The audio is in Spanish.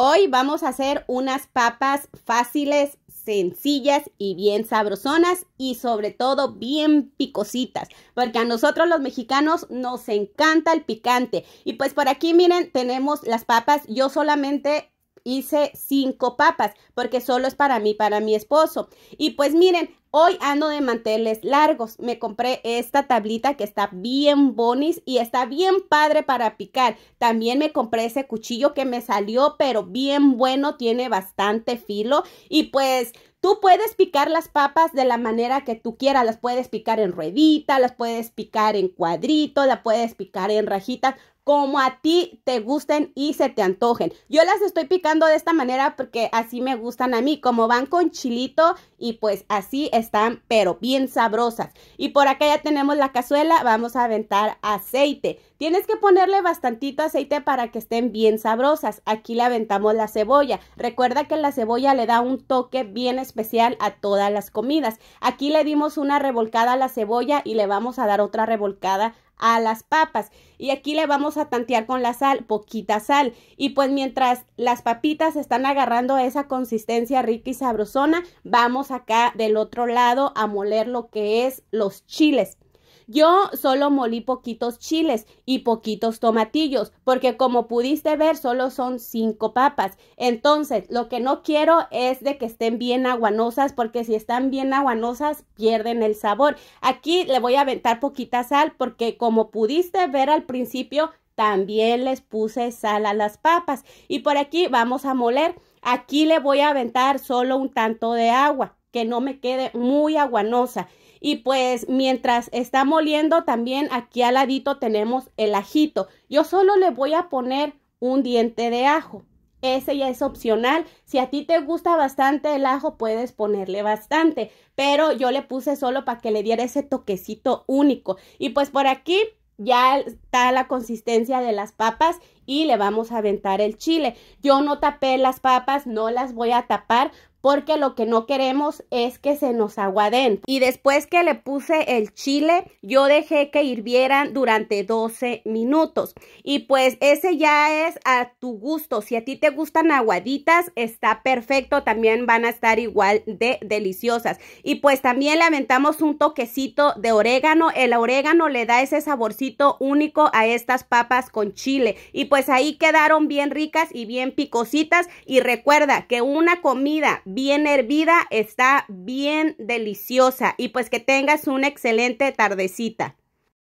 Hoy vamos a hacer unas papas fáciles, sencillas y bien sabrosonas y sobre todo bien picositas, porque a nosotros los mexicanos nos encanta el picante. Y pues por aquí miren, tenemos las papas, yo solamente hice cinco papas porque solo es para mí, para mi esposo. Y pues miren, Hoy ando de manteles largos. Me compré esta tablita que está bien bonis y está bien padre para picar. También me compré ese cuchillo que me salió, pero bien bueno, tiene bastante filo. Y pues Tú puedes picar las papas de la manera que tú quieras. Las puedes picar en ruedita, las puedes picar en cuadritos, las puedes picar en rajitas, como a ti te gusten y se te antojen. Yo las estoy picando de esta manera porque así me gustan a mí, como van con chilito y pues así están, pero bien sabrosas. Y por acá ya tenemos la cazuela, vamos a aventar aceite. Tienes que ponerle bastantito aceite para que estén bien sabrosas. Aquí le aventamos la cebolla. Recuerda que la cebolla le da un toque bien especial a todas las comidas. Aquí le dimos una revolcada a la cebolla y le vamos a dar otra revolcada a las papas y aquí le vamos a tantear con la sal, poquita sal y pues mientras las papitas están agarrando esa consistencia rica y sabrosona, vamos acá del otro lado a moler lo que es los chiles. Yo solo molí poquitos chiles y poquitos tomatillos, porque como pudiste ver, solo son cinco papas. Entonces, lo que no quiero es de que estén bien aguanosas, porque si están bien aguanosas, pierden el sabor. Aquí le voy a aventar poquita sal, porque como pudiste ver al principio, también les puse sal a las papas. Y por aquí vamos a moler. Aquí le voy a aventar solo un tanto de agua, que no me quede muy aguanosa. Y pues mientras está moliendo también aquí al ladito tenemos el ajito. Yo solo le voy a poner un diente de ajo. Ese ya es opcional. Si a ti te gusta bastante el ajo, puedes ponerle bastante. Pero yo le puse solo para que le diera ese toquecito único. Y pues por aquí ya la consistencia de las papas y le vamos a aventar el chile. Yo no tapé las papas, no las voy a tapar porque lo que no queremos es que se nos aguaden. Y después que le puse el chile, yo dejé que hirvieran durante 12 minutos. Y pues ese ya es a tu gusto. Si a ti te gustan aguaditas, está perfecto. También van a estar igual de deliciosas. Y pues también le aventamos un toquecito de orégano. El orégano le da ese saborcito único a estas papas con chile. Y pues ahí quedaron bien ricas y bien picositas. Y recuerda que una comida bien hervida está bien deliciosa. Y pues que tengas una excelente tardecita.